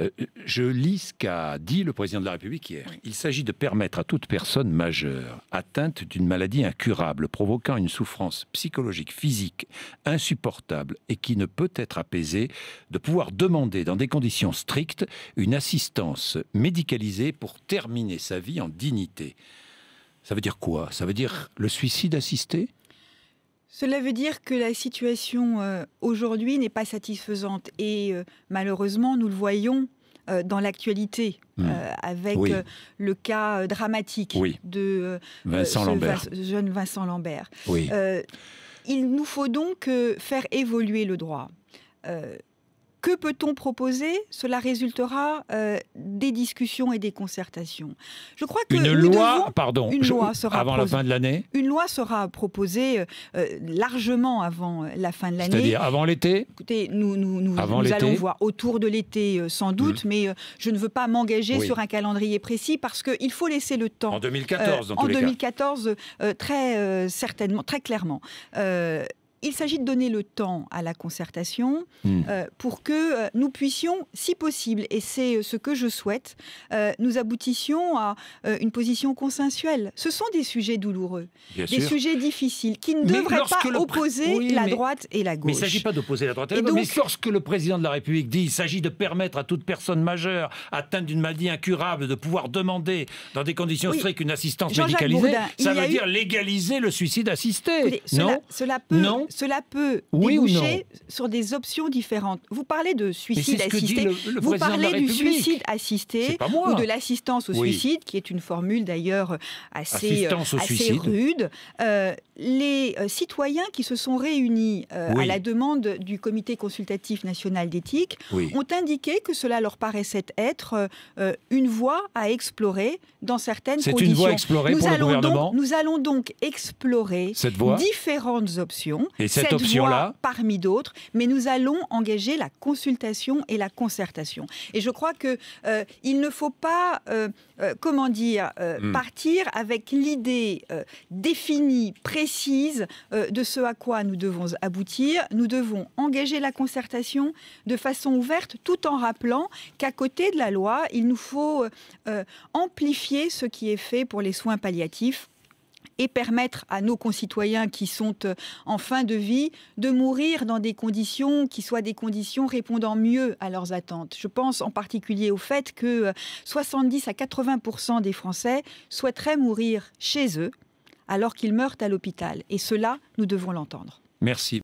Euh, je lis ce qu'a dit le président de la République hier. Il s'agit de permettre à toute personne majeure atteinte d'une maladie incurable provoquant une souffrance psychologique, physique insupportable et qui ne peut être apaisée de pouvoir demander dans des conditions strictes une assistance médicalisée pour terminer sa vie en dignité. Ça veut dire quoi Ça veut dire le suicide assisté cela veut dire que la situation euh, aujourd'hui n'est pas satisfaisante et euh, malheureusement nous le voyons euh, dans l'actualité mmh. avec le cas dramatique de Vincent Lambert. jeune Vincent Lambert. il nous faut donc faire évoluer le droit. Que peut-on proposer Cela résultera euh, des discussions et des concertations. Je crois que une loi, pardon, une loi sera avant proposée, la fin de l'année. Une loi sera proposée euh, euh, largement avant la fin de l'année. C'est-à-dire avant l'été. Écoutez, nous, nous, allons voir autour de l'été sans hmm. doute, mais je ne veux pas m'engager sur un calendrier précis parce qu'il faut laisser le temps. En 2014, dans en 2014, très certainement, très clairement il s'agit de donner le temps à la concertation hmm. euh, pour que euh, nous puissions, si possible, et c'est euh, ce que je souhaite, nous aboutissions à une position consensuelle. Ce sont des sujets douloureux, des sujets difficiles qui ne devraient pas opposer la droite et la gauche. Mais il ne s'agit pas d'opposer la droite et la gauche. Mais lorsque le président de la République dit qu'il s'agit de permettre à toute personne majeure atteinte d'une maladie incurable de pouvoir demander, dans des conditions strictes, une assistance médicalisée, ça veut dire légaliser le suicide assisté. non cela, peut... non cela peut déboucher sur des options différentes. Vous parlez de suicide assisté, vous parlez du suicide assisté ou de l'assistance au suicide, qui est une formule d'ailleurs assez, euh, rude. Euh, les euh, citoyens qui se sont réunis à la demande du Comité consultatif national d'éthique ont indiqué que cela leur paraissait être une voie à explorer dans certaines conditions. C'est une voie à nous Donc, nous allons donc explorer différentes options et cette, option-là Parmi d'autres, mais nous allons engager la consultation et la concertation. Et je crois qu'il euh, ne faut pas, euh, euh, comment dire, hmm. partir avec l'idée définie, précise de ce à quoi nous devons aboutir. Nous devons engager la concertation de façon ouverte, tout en rappelant qu'à côté de la loi, il nous faut amplifier ce qui est fait pour les soins palliatifs et permettre à nos concitoyens qui sont euh, en fin de vie de mourir dans des conditions qui soient des conditions répondant mieux à leurs attentes. Je pense en particulier au fait que 70 euh, à 80 des Français souhaiteraient mourir chez eux alors qu'ils meurent à l'hôpital. Et cela, nous devons l'entendre. Merci.